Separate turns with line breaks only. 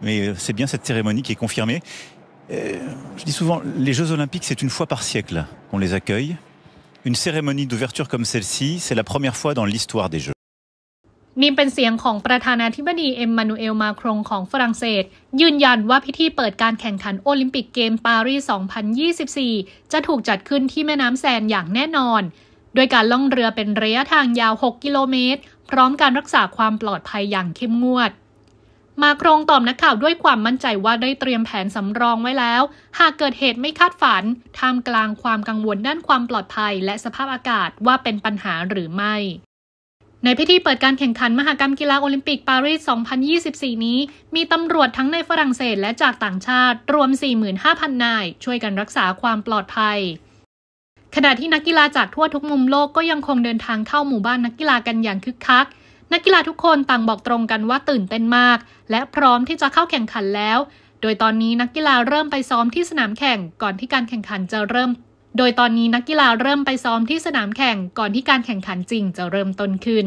Mais c'est bien cette cérémonie qui est confirmée. Et je dis souvent, les Jeux Olympiques, c'est une fois par siècle qu'on les accueille. Une cérémonie d'ouverture comme celle-ci, c'est la première fois dans l'histoire des Jeux.
นี่เป็นเสียงของประธานาธิบดีเอ็มมานูเอลมาครงของฝรั่งเศส ยืนยันว่าพิธีเปิดการแข่งขันโอลิมปิกเกมปารีส2024 จะถูกจัดขึ้นที่แม่น้ำแซนอย่างแน่นอน โดยการล่องเรือเป็นระยะทางยาว6กิโลเมตรพร้อมการรักษาความปลอดภัยอย่างเข้มงวดมาโครงตอบนักข่าวด้วยความมั่นใจว่าได้เตรียมแผนสำรองไว้แล้ว หากเกิดเหตุไม่คาดฝัน ท่ามกลางความกังวลด้านความปลอดภัยและสภาพอากาศว่าเป็นปัญหาหรือไม่ ในพิธีเปิดการแข่งขันมหกรรมกีฬาโอลิมปิกปารีส2024 นี้ มีตำรวจทั้งในฝรั่งเศสและจากต่างชาติ รวม 45,000 นาย ช่วยกันรักษาความปลอดภัย ขณะที่นักกีฬาจากทั่วทุกมุมโลกก็ยังคงเดินทางเข้าหมู่บ้านนักกีฬากันอย่างคึกคักนักกีฬาทุกคนต่างบอกตรงกันว่าตื่นเต้นมากและพร้อมที่จะเข้าแข่งขันแล้ว โดยตอนนี้นักกีฬาเริ่มไปซ้อมที่สนามแข่งก่อนที่การแข่งขันจะเริ่ม โดยตอนนี้นักกีฬาเริ่มไปซ้อมที่สนามแข่งก่อนที่การแข่งขันจริงจะเริ่ม
ต้นขึ้น